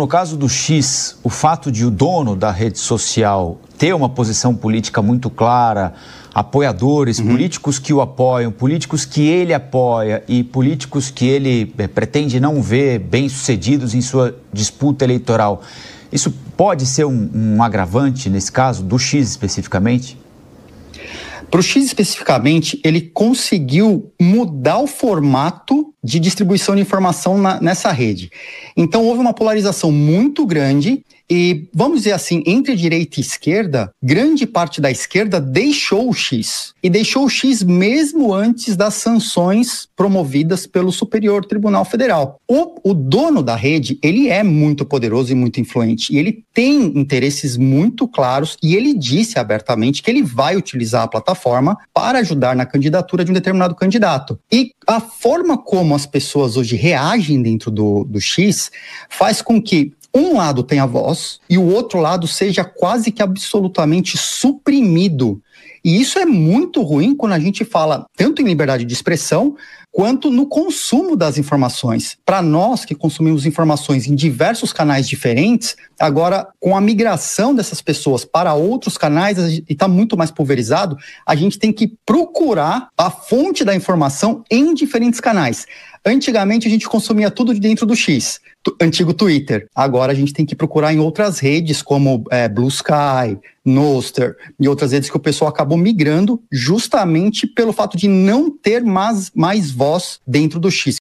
No caso do X, o fato de o dono da rede social ter uma posição política muito clara, apoiadores, uhum. políticos que o apoiam, políticos que ele apoia e políticos que ele eh, pretende não ver bem-sucedidos em sua disputa eleitoral, isso pode ser um, um agravante nesse caso, do X especificamente? Para o X especificamente, ele conseguiu mudar o formato de distribuição de informação na, nessa rede. Então, houve uma polarização muito grande e vamos dizer assim, entre direita e esquerda, grande parte da esquerda deixou o X. E deixou o X mesmo antes das sanções promovidas pelo Superior Tribunal Federal. O, o dono da rede, ele é muito poderoso e muito influente. E ele tem interesses muito claros e ele disse abertamente que ele vai utilizar a plataforma para ajudar na candidatura de um determinado candidato. E a forma como as pessoas hoje reagem dentro do, do X faz com que um lado tem a voz e o outro lado seja quase que absolutamente suprimido. E isso é muito ruim quando a gente fala tanto em liberdade de expressão, quanto no consumo das informações. Para nós que consumimos informações em diversos canais diferentes, agora com a migração dessas pessoas para outros canais e está muito mais pulverizado, a gente tem que procurar a fonte da informação em diferentes canais. Antigamente a gente consumia tudo de dentro do X, antigo Twitter. Agora a gente tem que procurar em outras redes como é, Blue Sky, Noster e outras redes que o pessoal acabou migrando justamente pelo fato de não ter mais, mais voz dentro do X.